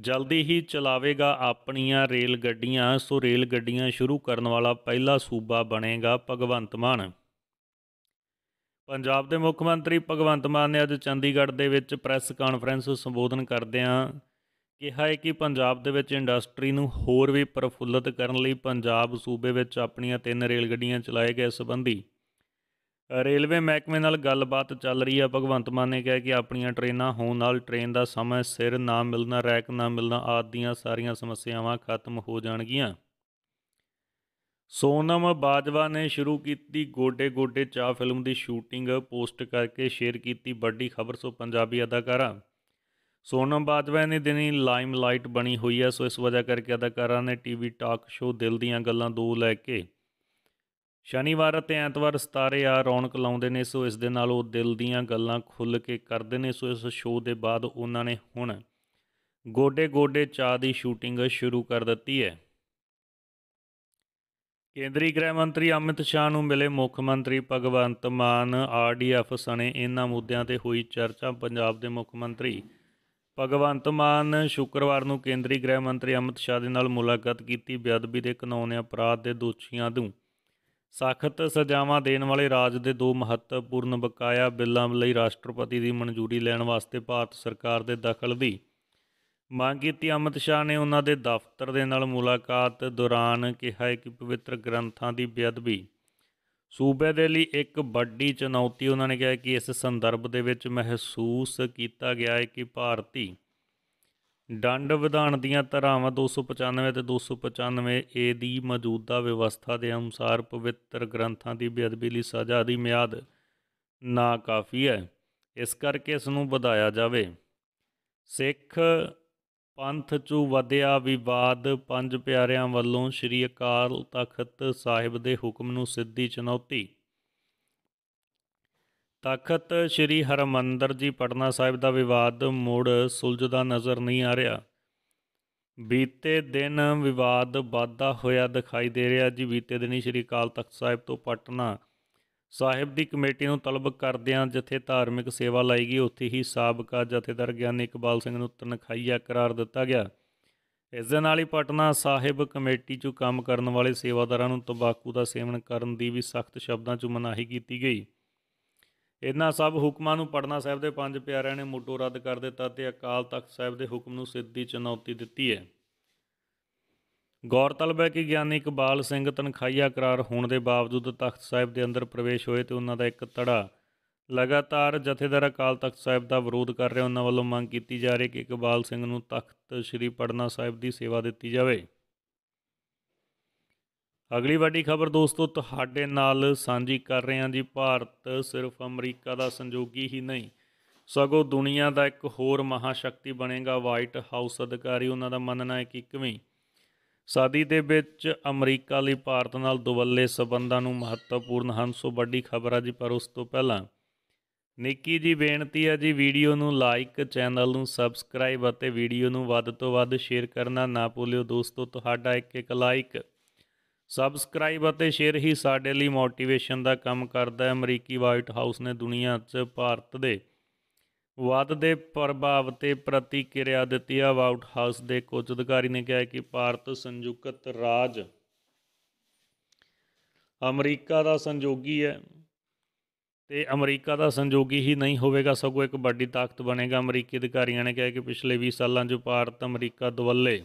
ਜਲਦੀ ਹੀ ਚਲਾਵੇਗਾ ਆਪਣੀਆਂ ਰੇਲ ਗੱਡੀਆਂ ਸੋ ਰੇਲ ਗੱਡੀਆਂ ਸ਼ੁਰੂ ਕਰਨ ਵਾਲਾ ਪਹਿਲਾ ਸੂਬਾ ਬਣੇਗਾ ਭਗਵੰਤ ਮਾਨ ਪੰਜਾਬ ਦੇ ਮੁੱਖ ਮੰਤਰੀ ਭਗਵੰਤ ਮਾਨ ਨੇ ਅੱਜ ਚੰਡੀਗੜ੍ਹ ਦੇ ਵਿੱਚ ਪ੍ਰੈਸ ਕਾਨਫਰੰਸ ਸੰਬੋਧਨ ਕਰਦਿਆਂ ਕਿਹਾ ਹੈ ਕਿ ਪੰਜਾਬ ਦੇ ਵਿੱਚ ਇੰਡਸਟਰੀ ਨੂੰ ਹੋਰ ਵੀ ਪ੍ਰਫੁੱਲਤ ਕਰਨ ਲਈ ਪੰਜਾਬ ਸੂਬੇ ਵਿੱਚ ਆਪਣੀਆਂ ਤਿੰਨ ਰੇਲ ਗੱਡੀਆਂ ਚਲਾਏ ਗਏ ਸੰਬੰਧੀ ਰੇਲਵੇ ਮਹਿਕਮੇ ਨਾਲ ਗੱਲਬਾਤ ਚੱਲ ਰਹੀ ਹੈ ਭਗਵੰਤ ਮਾਨ ਨੇ ਕਿਹਾ ਕਿ ਆਪਣੀਆਂ ਟ੍ਰੇਨਾਂ ਹੋਣ ਨਾਲ ਟ੍ਰੇਨ ਦਾ ਸਮਾਂ ਸਿਰ ਨਾ ਮਿਲਣਾ ਰੈਕ ਨਾ ਮਿਲਣਾ ਆਦਿ ਦੀਆਂ ਸਾਰੀਆਂ ਸਮੱਸਿਆਵਾਂ ਖਤਮ ਹੋ ਜਾਣਗੀਆਂ ਸੋਨਮ ਬਾਜਵਾ ਨੇ ਸ਼ੁਰੂ ਕੀਤੀ ਗੋਡੇ ਗੋਡੇ ਚਾ ਫਿਲਮ ਦੀ ਸ਼ੂਟਿੰਗ ਪੋਸਟ ਕਰਕੇ ਸ਼ੇਅਰ ਕੀਤੀ ਵੱਡੀ ਖਬਰ ਸੋ ਪੰਜਾਬੀ ਅਦਾਕਾਰਾ ਸੋਨਮ ਬਾਜਵਾ ਨੇ ਦਿਨੀ ਲਾਈਮਲਾਈਟ ਬਣੀ ਹੋਈ ਹੈ ਸੋ ਇਸ ਵਜ੍ਹਾ ਕਰਕੇ ਅਦਾਕਾਰਾ ਨੇ ਟੀਵੀ ਟਾਕ ਸ਼ੋਅ ਦਿਲ ਦੀਆਂ ਗੱਲਾਂ ਦੋ ਲੈ ਕੇ ਸ਼ਨੀਵਾਰ ਅਤੇ ਐਤਵਾਰ ਸਤਾਰੇ ਆ ਰੌਣਕ ਲਾਉਂਦੇ ਨੇ ਸੋ ਇਸ ਦੇ ਨਾਲ ਉਹ ਦਿਲ ਦੀਆਂ ਗੱਲਾਂ ਖੁੱਲ ਕੇ ਕਰਦੇ ਨੇ ਸੋ ਇਸ ਸ਼ੋਅ ਦੇ ਬਾਅਦ ਉਹਨਾਂ ਨੇ ਹੁਣ ਗੋਡੇ ਗੋਡੇ ਚਾਹ ਦੀ ਸ਼ੂਟਿੰਗ ਸ਼ੁਰੂ ਕਰ ਦਿੱਤੀ ਹੈ ਕੇਂਦਰੀ ਗ੍ਰਹਿ ਮੰਤਰੀ ਅਮਿਤ ਸ਼ਾਹ ਨੂੰ ਮਿਲੇ ਮੁੱਖ ਮੰਤਰੀ ਭਗਵੰਤ ਮਾਨ ਆਰਡੀਐਫ ਸਣੇ ਇਹਨਾਂ ਮੁੱਦਿਆਂ ਤੇ ਹੋਈ ਚਰਚਾ ਪੰਜਾਬ ਦੇ ਮੁੱਖ ਮੰਤਰੀ ਭਗਵੰਤ ਮਾਨ ਸ਼ੁੱਕਰਵਾਰ ਨੂੰ ਕੇਂਦਰੀ ਗ੍ਰਹਿ ਮੰਤਰੀ ਅਮਿਤ ਸ਼ਾਹ ਦੇ ਨਾਲ ਮੁਲਾਕਾਤ ਕੀਤੀ ਬਿਆਦਬੀ ਦੇ ਕਾਨੂੰਨ ਅਪਰਾਧ ਦੇ ਦੋਸ਼ੀਆਂ ਨੂੰ ਸਖਤ ਸਜ਼ਾਵਾਂ ਦੇਣ ਵਾਲੇ ਰਾਜ ਦੇ ਦੋ ਮਹੱਤਵਪੂਰਨ ਬਕਾਇਆ ਬਿੱਲਾਂ ਲਈ ਰਾਸ਼ਟਰਪਤੀ ਦੀ ਮਨਜ਼ੂਰੀ ਲੈਣ ਵਾਸਤੇ ਭਾਰਤ ਸਰਕਾਰ ਦੇ ਦਖਲ ਦੀ ਮੰਗ ਕੀਤੀ ਅਮਿਤ ਸ਼ਾਹ ਨੇ ਉਹਨਾਂ ਦੇ ਦਫ਼ਤਰ ਦੇ ਨਾਲ ਮੁਲਾਕਾਤ ਦੌਰਾਨ ਕਿਹਾ ਹੈ ਕਿ ਪਵਿੱਤਰ ਗ੍ਰੰਥਾਂ ਦੀ ਬੇਅਦਬੀ ਸੂਬੇ ਦੇ ਲਈ ਇੱਕ ਵੱਡੀ ਚੁਣੌਤੀ ਉਹਨਾਂ ਨੇ ਕਿਹਾ ਕਿ ਇਸ ਸੰਦਰਭ ਦੇ ਵਿੱਚ ਮਹਿਸੂਸ ਕੀਤਾ ਗਿਆ ਹੈ ਕਿ ਭਾਰਤੀ ਡੰਡ ਵਿਧਾਨ ਦੀਆਂ ਧਾਰਾਵਾਂ 295 ਤੇ 295 ਏ ਦੀ ਮੌਜੂਦਾ ਵਿਵਸਥਾ ਦੇ ਅਨੁਸਾਰ ਪਵਿੱਤਰ ਗ੍ਰੰਥਾਂ ਦੀ ਬੇਅਦਬੀ ਲਈ ਸਜ਼ਾ ਦੀ ਮਿਆਦ ਨਾ ਕਾਫੀ ਹੈ ਇਸ ਕਰਕੇ ਇਸ ਨੂੰ ਵਧਾਇਆ ਜਾਵੇ ਸਿੱਖ ਪੰਥ ਚੂ ਵਧਿਆ ਵਿਵਾਦ ਪੰਜ ਪਿਆਰਿਆਂ ਵੱਲੋਂ ਸ੍ਰੀ ਅਕਾਲ ਤਖਤ ਸਾਹਿਬ ਦੇ ਹੁਕਮ ਨੂੰ ਸਿੱਧੀ ਚੁਣੌਤੀ ਤਖਤ ਸ੍ਰੀ ਹਰਮੰਦਰ ਜੀ ਪਟਨਾ ਸਾਹਿਬ ਦਾ ਵਿਵਾਦ ਮੁੜ ਸੁਲਝਦਾ ਨਜ਼ਰ ਨਹੀਂ ਆ ਰਿਹਾ ਬੀਤੇ ਦਿਨ ਵਿਵਾਦ ਵਾਧਾ ਹੋਇਆ ਦਿਖਾਈ ਦੇ ਰਿਹਾ ਜੀ ਬੀਤੇ ਦਿਨੀ ਸ੍ਰੀ ਅਕਾਲ ਤਖਤ ਸਾਹਿਬ ਤੋਂ ਪਟਨਾ ਸਾਹਿਬ ਦੀ ਕਮੇਟੀ ਨੂੰ ਤਲਬ ਕਰਦਿਆਂ ਜਿੱਥੇ ਧਾਰਮਿਕ ਸੇਵਾ ਲਈ ਗਈ ਉੱਥੇ ਹੀ ਸਾਬਕਾ ਜਥੇਦਾਰ ਗਿਆਨੀ ਇਕਬਾਲ ਸਿੰਘ ਨੂੰ ਤਨਖਾਈਆ ਕਰਾਰ ਦਿੱਤਾ ਗਿਆ ਇਸ ਦੇ ਨਾਲ ਹੀ ਪਟਨਾ ਸਾਹਿਬ ਕਮੇਟੀ 'ਚ ਕੰਮ ਕਰਨ ਵਾਲੇ ਸੇਵਾਦਾਰਾਂ ਨੂੰ ਤੰਬਾਕੂ ਦਾ ਸੇਵਨ ਕਰਨ ਦੀ ਵੀ ਸਖਤ ਸ਼ਬਦਾਂ 'ਚ ਮਨਾਹੀ ਕੀਤੀ ਗਈ ਇਹਨਾਂ ਸਭ ਹੁਕਮਾਂ ਨੂੰ ਪੜਨਾ ਸਾਹਿਬ ਦੇ ਪੰਜ ਪਿਆਰਿਆਂ ਨੇ ਮੋਟੋ ਰੱਦ ਕਰ ਦਿੱਤਾ ਤੇ ਅਕਾਲ ਤਖਤ ਸਾਹਿਬ ਦੇ ਹੁਕਮ ਨੂੰ ਸਿੱਧੀ ਚੁਣੌਤੀ ਦਿੱਤੀ ਹੈ ਗੌਰਤਲਬ ਹੈ ਕਿ ਗਿਆਨੀ ਇਕਬਾਲ ਸਿੰਘ ਤਨਖਾਈਆ ਕਰਾਰ ਹੋਣ ਦੇ ਬਾਵਜੂਦ ਤਖਤ ਸਾਹਿਬ ਦੇ ਅੰਦਰ ਪ੍ਰਵੇਸ਼ ਹੋਏ ਤੇ ਉਹਨਾਂ ਦਾ ਇੱਕ ਤੜਾ ਲਗਾਤਾਰ ਜਥੇਦਾਰ ਅਕਾਲ ਤਖਤ ਸਾਹਿਬ ਦਾ ਵਿਰੋਧ ਕਰ ਰਹੇ ਉਹਨਾਂ ਵੱਲੋਂ ਮੰਗ ਕੀਤੀ ਜਾ ਰਹੀ ਕਿ ਇਕਬਾਲ ਸਿੰਘ ਨੂੰ ਤਖਤ ਸ੍ਰੀ ਪੜਨਾ ਸਾਹਿਬ ਦੀ ਸੇਵਾ ਦਿੱਤੀ ਜਾਵੇ ਅਗਲੀ ਵੱਡੀ ਖਬਰ ਦੋਸਤੋ ਤੁਹਾਡੇ ਨਾਲ ਸਾਂਝੀ ਕਰ ਰਹੇ ਹਾਂ ਜੀ ਭਾਰਤ ਸਿਰਫ ਅਮਰੀਕਾ ਦਾ ਸੰਜੋਗੀ ਹੀ ਨਹੀਂ ਸਗੋਂ ਦੁਨੀਆ ਦਾ ਇੱਕ ਹੋਰ ਮਹਾਸ਼ਕਤੀ ਬਣੇਗਾ ਵਾਈਟ ਹਾਊਸ ਅਧਿਕਾਰੀ ਉਹਨਾਂ ਦਾ ਮੰਨਣਾ ਹੈ ਕਿ ਕਿਵੇਂ ਸਾਦੀ ਦੇ ਵਿੱਚ ਅਮਰੀਕਾ ਲਈ ਭਾਰਤ ਨਾਲ ਦੁਵੱਲੇ ਸਬੰਧਾਂ ਨੂੰ ਮਹੱਤਵਪੂਰਨ ਹਨ ਸੋ ਵੱਡੀ ਖਬਰ ਆ ਜੀ ਪਰ ਉਸ ਤੋਂ ਪਹਿਲਾਂ ਨਿੱਕੀ ਜੀ ਬੇਨਤੀ ਹੈ ਜੀ ਵੀਡੀਓ ਨੂੰ ਲਾਈਕ ਚੈਨਲ ਨੂੰ ਸਬਸਕ੍ਰਾਈਬ ਅਤੇ ਵੀਡੀਓ ਨੂੰ ਵੱਧ ਤੋਂ ਵੱਧ ਸ਼ੇਅਰ ਕਰਨਾ ਨਾ ਭੁੱਲਿਓ ਦੋਸਤੋ ਤੁਹਾਡਾ ਇੱਕ ਇੱਕ ਲਾਈਕ ਸਬਸਕ੍ਰਾਈਬ ਅਤੇ ਸ਼ੇਅਰ ਹੀ ਸਾਡੇ ਲਈ ਮੋਟੀਵੇਸ਼ਨ ਦਾ ਕੰਮ ਕਰਦਾ ਹੈ ਅਮਰੀਕੀ ਵਾਈਟ ਹਾਊਸ ਨੇ ਦੁਨੀਆ 'ਚ ਭਾਰਤ ਦੇ ਵੱਧਦੇ ਪ੍ਰਭਾਵ ਤੇ ਪ੍ਰਤੀਕਿਰਿਆ ਦਿੱਤੀ ਹੈ ਵਾਈਟ ਹਾਊਸ ਦੇ ਕੁਝ ਅਧਿਕਾਰੀ ਨੇ ਕਿਹਾ ਕਿ ਭਾਰਤ ਸੰਯੁਕਤ ਰਾਜ ਅਮਰੀਕਾ ਦਾ ਸੰਯੋਗੀ ਹੈ ਤੇ ਅਮਰੀਕਾ ਦਾ ਸੰਯੋਗੀ ਹੀ ਨਹੀਂ ਹੋਵੇਗਾ ਸਗੋਂ ਇੱਕ ਵੱਡੀ ਤਾਕਤ ਬਣੇਗਾ ਅਮਰੀਕੀ ਅਧਿਕਾਰੀਆਂ ਨੇ ਕਿਹਾ ਕਿ ਪਿਛਲੇ 20 ਸਾਲਾਂ 'ਚ ਭਾਰਤ ਅਮਰੀਕਾ ਦਵੱਲੇ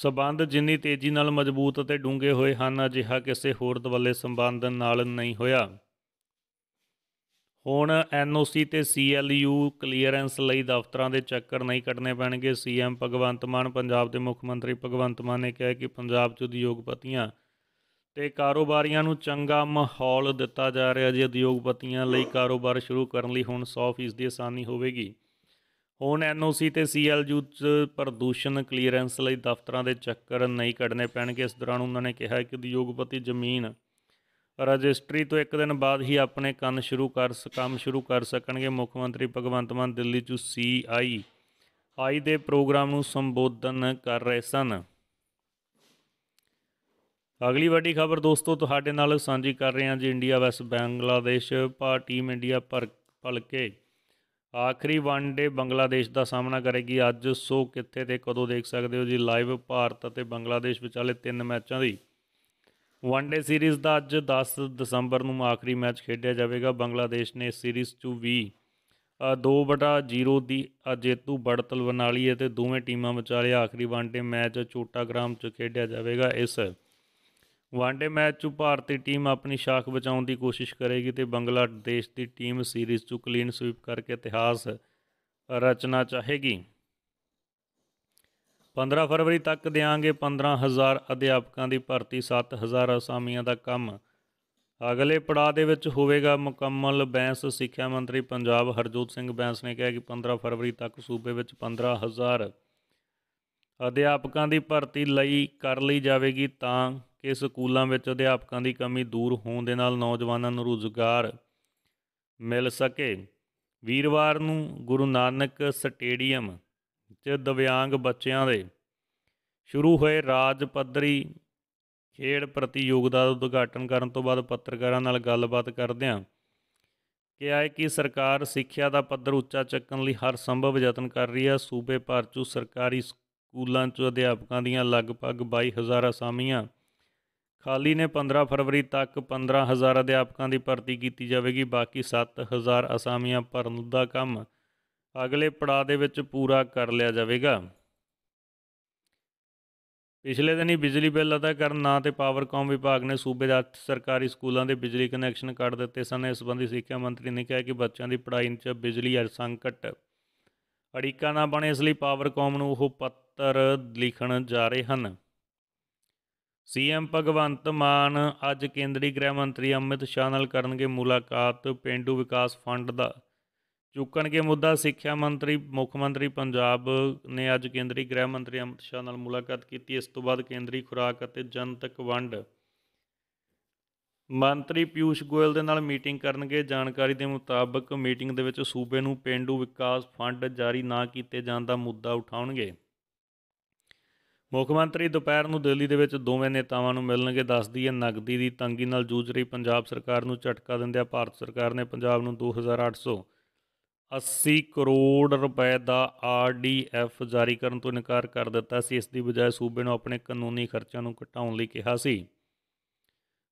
ਸਬੰਧ ਜਿੰਨੀ ਤੇਜ਼ੀ ਨਾਲ ਮਜ਼ਬੂਤ ਅਤੇ ਡੂੰਘੇ ਹੋਏ ਹਨ ਅਜਿਹਾ ਕਿਸੇ ਹੋਰ ਦਵੱਲੇ ਸੰਬੰਧ ਨਾਲ ਨਹੀਂ ਹੋਇਆ ਹੁਣ ਐਨਓਸੀ ਤੇ ਸੀਐਲਯੂ ਕਲੀਅਰੈਂਸ ਲਈ ਦਫ਼ਤਰਾਂ ਦੇ ਚੱਕਰ ਨਹੀਂ ਕੱਟਨੇ ਪੈਣਗੇ ਸੀਐਮ ਭਗਵੰਤ ਮਾਨ ਪੰਜਾਬ ਦੇ ਮੁੱਖ ਮੰਤਰੀ ਭਗਵੰਤ ਮਾਨ ਨੇ ਕਿਹਾ ਕਿ ਪੰਜਾਬ 'ਚ ਉਦਯੋਗਪਤੀਆਂ ਤੇ ਕਾਰੋਬਾਰੀਆਂ ਨੂੰ ਚੰਗਾ ਮਾਹੌਲ ਦਿੱਤਾ ਜਾ ਰਿਹਾ ਜੇ ਉਦਯੋਗਪਤੀਆਂ ਲਈ ਕਾਰੋਬਾਰ ਸ਼ੁਰੂ ਕਰਨ ਲਈ ਹੁਣ 100% ਦੀ ਆਸਾਨੀ ਹੋਵੇਗੀ ਹੁਣ ਐਨਓਸੀ ਤੇ ਸੀਐਲਯੂ ਚ ਪ੍ਰਦੂਸ਼ਣ ਕਲੀਅਰੈਂਸ ਲਈ ਦਫ਼ਤਰਾਂ ਦੇ ਚੱਕਰ ਨਹੀਂ ਕੱਢਨੇ ਪੈਣਗੇ ਇਸ ਦੌਰਾਨ ਉਹਨਾਂ ਨੇ ਕਿਹਾ ਕਿ ਉਦਯੋਗਪਤੀ ਜ਼ਮੀਨ ਰਜਿਸਟਰੀ ਤੋਂ ਇੱਕ ਦਿਨ ਬਾਅਦ ਹੀ ਆਪਣੇ ਕੰਨ ਸ਼ੁਰੂ ਕਰ ਕੰਮ ਸ਼ੁਰੂ ਕਰ ਸਕਣਗੇ ਮੁੱਖ ਮੰਤਰੀ ਭਗਵੰਤ ਮਾਨ ਦਿੱਲੀ ਚ ਸੀਆਈ ਆਈ ਦੇ ਪ੍ਰੋਗਰਾਮ ਨੂੰ ਸੰਬੋਧਨ ਕਰ ਰਹੇ ਸਨ ਅਗਲੀ ਵੱਡੀ ਖਬਰ ਦੋਸਤੋ ਤੁਹਾਡੇ ਨਾਲ ਸਾਂਝੀ ਕਰ ਰਹੇ ਹਾਂ ਜੀ ਇੰਡੀਆ ਵੈਸ ਬੰਗਲਾਦੇਸ਼ ਭਾਰਤੀ ਇੰਡੀਆ ਪਰ ਭਲਕੇ ਆਖਰੀ ਵਨਡੇ ਬੰਗਲਾਦੇਸ਼ ਦਾ ਸਾਹਮਣਾ ਕਰੇਗੀ ਅੱਜ ਸੋ ਕਿੱਥੇ ਤੇ ਕਦੋਂ ਦੇਖ ਸਕਦੇ ਹੋ ਜੀ ਲਾਈਵ ਭਾਰਤ ਅਤੇ ਬੰਗਲਾਦੇਸ਼ ਵਿਚਾਲੇ ਤਿੰਨ ਮੈਚਾਂ ਦੀ ਵਨਡੇ ਸੀਰੀਜ਼ ਦਾ ਅੱਜ 10 ਦਸੰਬਰ ਨੂੰ ਆਖਰੀ ਮੈਚ ਖੇਡਿਆ ਜਾਵੇਗਾ ਬੰਗਲਾਦੇਸ਼ ਨੇ ਇਸ ਸੀਰੀਜ਼ 'ਚ ਵੀ 2-0 ਦੀ ਜੇਤੂ ਬੜਤਲ ਬਣਾ ਲਈ ਹੈ ਤੇ ਦੋਵੇਂ ਟੀਮਾਂ ਵਿਚਾਲੇ ਆਖਰੀ ਵਨਡੇ ਮੈਚ ਚੋਟਾਗ੍ਰਾਮ 'ਚ ਖੇਡਿਆ ਜਾਵੇਗਾ ਇਸ ਵਨਡੇ ਮੈਚ 'ਚ ਭਾਰਤੀ ਟੀਮ ਆਪਣੀ ਸ਼ਾਖ ਬਚਾਉਣ ਦੀ ਕੋਸ਼ਿਸ਼ ਕਰੇਗੀ ਤੇ ਬੰਗਲਾਦੇਸ਼ ਦੀ ਟੀਮ ਸੀਰੀਜ਼ 'ਚ ਕਲੀਨ ਸਵੀਪ ਕਰਕੇ ਇਤਿਹਾਸ ਰਚਨਾ ਚਾਹੇਗੀ 15 ਫਰਵਰੀ ਤੱਕ ਦੇਾਂਗੇ 15000 ਅਧਿਆਪਕਾਂ ਦੀ ਭਰਤੀ 7000 ਅਸਾਮੀਆਂ ਦਾ ਕੰਮ ਅਗਲੇ ਪੜਾਅ ਦੇ ਵਿੱਚ ਹੋਵੇਗਾ ਮੁਕੰਮਲ ਬੈਂਸ ਸਿੱਖਿਆ ਮੰਤਰੀ ਪੰਜਾਬ ਹਰਜੋਤ ਸਿੰਘ ਬੈਂਸ ਨੇ ਕਿਹਾ ਕਿ 15 ਫਰਵਰੀ ਤੱਕ ਸੂਬੇ ਵਿੱਚ 15000 ਅਧਿਆਪਕਾਂ ਦੀ ਭਰਤੀ ਲਈ ਕਰ ਲਈ ਜਾਵੇਗੀ ਤਾਂ ਕਿ ਸਕੂਲਾਂ ਵਿੱਚ ਅਧਿਆਪਕਾਂ ਦੀ ਕਮੀ ਦੂਰ ਹੋਣ ਦੇ ਨਾਲ ਨੌਜਵਾਨਾਂ ਨੂੰ ਰੁਜ਼ਗਾਰ ਮਿਲ ਸਕੇ ਵੀਰਵਾਰ ਨੂੰ ਗੁਰੂ ਨਾਨਕ ਸਟੇਡੀਅਮ 'ਚ ਦਿਵਿਆਂਗ ਬੱਚਿਆਂ ਦੇ ਸ਼ੁਰੂ ਹੋਏ ਰਾਜ ਪੱਧਰੀ ਖੇਡ ਪ੍ਰਤੀਯੋਗਤਾ ਦਾ ਉਦਘਾਟਨ ਕਰਨ ਤੋਂ ਬਾਅਦ ਪੱਤਰਕਾਰਾਂ ਨਾਲ ਗੱਲਬਾਤ ਕਰਦਿਆਂ ਕਿਹਾ ਆਏ ਕਿ ਸਰਕਾਰ ਸਿੱਖਿਆ ਦਾ ਪੱਧਰ ਉੱਚਾ ਚੱਕਣ ਲਈ ਹਰ ਸੰਭਵ ਯਤਨ ਕਰ ਰਹੀ ਹੈ ਸੂਬੇ ਭਰ 'ਚ ਸਰਕਾਰੀ ਸਕੂਲਾਂ 'ਚ ਅਧਿਆਪਕਾਂ ਦੀਆਂ ਲਗਭਗ 22000 ਅਸਾਮੀਆਂ ਖਾਲੀ ਨੇ 15 ਫਰਵਰੀ ਤੱਕ 15000 ਅਧਿਆਪਕਾਂ ਦੀ ਭਰਤੀ ਕੀਤੀ ਜਾਵੇਗੀ ਬਾਕੀ 7000 ਅਸਾਮੀਆਂ ਭਰਨ ਦਾ ਕੰਮ ਅਗਲੇ ਪੜਾਅ ਦੇ ਵਿੱਚ ਪੂਰਾ ਕਰ ਲਿਆ ਜਾਵੇਗਾ ਪਿਛਲੇ ਦਿਨੀ ਬਿਜਲੀ ਬਿੱਲ ਅਦਾ ਕਰਨ ਨਾਂ ਤੇ ਪਾਵਰਕਾਮ ਵਿਭਾਗ ਨੇ ਸੂਬੇ ਦੇ 8 ਸਰਕਾਰੀ ਸਕੂਲਾਂ ਦੇ ਬਿਜਲੀ ਕਨੈਕਸ਼ਨ ਕੱਟ ਦਿੱਤੇ ਸਨ ਇਸ ਸੰਬੰਧੀ ਸਿੱਖਿਆ ਮੰਤਰੀ ਨੇ ਕਿਹਾ ਕਿ ਬੱਚਿਆਂ ਦੀ ਪੜ੍ਹਾਈ 'ਚ ਬਿਜਲੀ ਅਰ ਸੰਕਟ ਅੜਿੱਕਾ ਨਾ ਬਣੇ ਇਸ ਲਈ ਪਾਵਰਕਾਮ ਨੂੰ ਉਹ ਪੱਤਰ ਲਿਖਣ ਜਾ ਰਹੇ ਹਨ ਸੀਐਮ ਭਗਵੰਤ ਮਾਨ ਅੱਜ ਕੇਂਦਰੀ ਗ੍ਰਹਿ ਮੰਤਰੀ ਅਮਿਤ ਸ਼ਾਹ ਨਾਲ ਕਰਨਗੇ ਮੁਲਾਕਾਤ ਪਿੰਡੂ ਵਿਕਾਸ ਫੰਡ ਦਾ ਚੁੱਕਣਗੇ ਮੁੱਦਾ ਸਿੱਖਿਆ ਮੰਤਰੀ ਮੁੱਖ ਮੰਤਰੀ ਪੰਜਾਬ ਨੇ ਅੱਜ ਕੇਂਦਰੀ ਗ੍ਰਹਿ ਮੰਤਰੀ ਅਮਿਤ ਸ਼ਾਹ ਨਾਲ ਮੁਲਾਕਾਤ ਕੀਤੀ ਇਸ ਤੋਂ ਬਾਅਦ ਕੇਂਦਰੀ ਖੁਰਾਕ ਅਤੇ ਜਨਤਕ ਵੰਡ ਮੰਤਰੀ ਪਿਊਸ਼ ਗੋਇਲ ਦੇ ਨਾਲ ਮੀਟਿੰਗ ਕਰਨਗੇ ਜਾਣਕਾਰੀ ਦੇ ਮੁਤਾਬਕ ਮੀਟਿੰਗ ਦੇ ਵਿੱਚ ਸੂਬੇ ਨੂੰ ਪਿੰਡੂ ਵਿਕਾਸ ਫੰਡ ਜਾਰੀ ਨਾ ਕੀਤੇ ਜਾਣ ਦਾ ਮੁੱਦਾ ਉਠਾਉਣਗੇ ਮੁੱਖ ਮੰਤਰੀ ਦੁਪਹਿਰ ਨੂੰ ਦਿੱਲੀ ਦੇ ਵਿੱਚ ਦੋਵੇਂ ਨੇਤਾਵਾਂ ਨੂੰ ਮਿਲਣਗੇ ਦੱਸਦੀ ਹੈ ਨਗਦੀ ਦੀ ਤੰਗੀ ਨਾਲ ਜੂਝ ਰਹੀ ਪੰਜਾਬ ਸਰਕਾਰ ਨੂੰ ਝਟਕਾ ਦਿੰਦਿਆਂ ਭਾਰਤ ਸਰਕਾਰ ਨੇ ਪੰਜਾਬ ਨੂੰ 2880 ਕਰੋੜ ਰੁਪਏ ਦਾ ਆਰਡੀਐਫ ਜਾਰੀ ਕਰਨ ਤੋਂ ਇਨਕਾਰ ਕਰ ਦਿੱਤਾ ਸੀ ਇਸ ਦੀ ਬਜਾਏ ਸੂਬੇ ਨੂੰ ਆਪਣੇ ਕਾਨੂੰਨੀ ਖਰਚਿਆਂ ਨੂੰ ਘਟਾਉਣ ਲਈ ਕਿਹਾ ਸੀ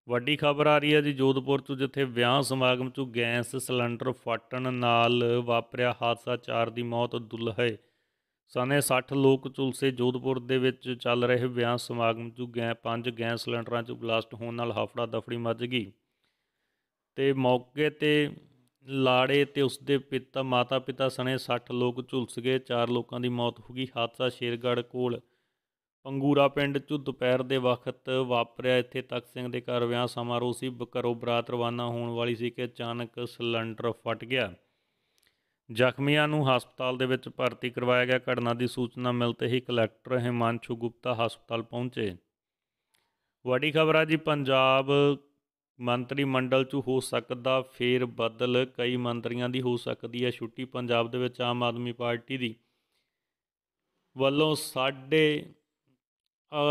ਵੱਡੀ ਖਬਰ ਆ ਰਹੀ ਹੈ ਜੀ ਜੋਧਪੁਰ ਤੋਂ ਜਿੱਥੇ ਵਿਆਹ ਸਮਾਗਮ ਤੋਂ ਗੈਸ ਸਿਲੰਡਰ ਫਟਣ ਨਾਲ ਵਾਪਰਿਆ ਹਾਦਸਾ 4 ਦੀ ਮੌਤ ਹੈ ਸਨੇ 60 ਲੋਕ ਚੁਲਸੇ ਜੋਧਪੁਰ ਦੇ ਵਿੱਚ ਚੱਲ ਰਹੇ ਵਿਆਹ ਸਮਾਗਮ 'ਚ ਗਏ ਪੰਜ ਗੈਸ ਸਿਲੰਡਰਾਂ 'ਚ ਬਲਾਸਟ ਹੋਣ ਨਾਲ ਹਫੜਾ ਦਫੜੀ ਮੱਚ ਗਈ ਤੇ ਮੌਕੇ ਤੇ ਲਾੜੇ ਤੇ ਉਸ ਦੇ ਪਿਤਾ ਮਾਤਾ ਪਿਤਾ ਸਣੇ 60 ਲੋਕ ਝੁਲਸ ਗਏ ਚਾਰ ਲੋਕਾਂ ਦੀ ਮੌਤ ਹੋ ਗਈ ਹਾਦਸਾ ਸ਼ੇਰਗੜ ਕੋਲ ਪੰਗੂਰਾ ਪਿੰਡ 'ਚ ਦੁਪਹਿਰ ਦੇ ਵਕਤ ਵਾਪਰਿਆ ਇੱਥੇ ਤਖਤ ਸਿੰਘ ਦੇ ਘਰ ਵਿਆਹ ਸਮਾਰੋਹ ਸੀ ਬਕਰੋ ਬਰਾਤ ਰਵਾਨਾ ਹੋਣ ਵਾਲੀ ਸੀ ਕਿ ਅਚਾਨਕ ਸਿਲੰਡਰ ਫਟ ਗਿਆ ਜ਼ਖਮੀਆਂ ਨੂੰ ਹਸਪਤਾਲ ਦੇ ਵਿੱਚ ਭਰਤੀ ਕਰਵਾਇਆ ਗਿਆ ਘਟਨਾ ਦੀ ਸੂਚਨਾ ਮਿਲਤੇ ਹੀ ਕਲੈਕਟਰ ਹਿਮਾਂਸ਼ੂ ਗੁਪਤਾ ਹਸਪਤਾਲ ਪਹੁੰਚੇ ਵੱਡੀ ਖਬਰ ਆ ਜੀ ਪੰਜਾਬ ਮੰਤਰੀ ਮੰਡਲ 'ਚ ਹੋ ਸਕਦਾ ਫੇਰ ਬਦਲ ਕਈ ਮੰਤਰੀਆਂ ਦੀ ਹੋ ਸਕਦੀ ਹੈ ਛੁੱਟੀ ਪੰਜਾਬ ਦੇ ਵਿੱਚ ਆਮ ਆਦਮੀ ਪਾਰਟੀ ਦੀ ਵੱਲੋਂ ਸਾਢੇ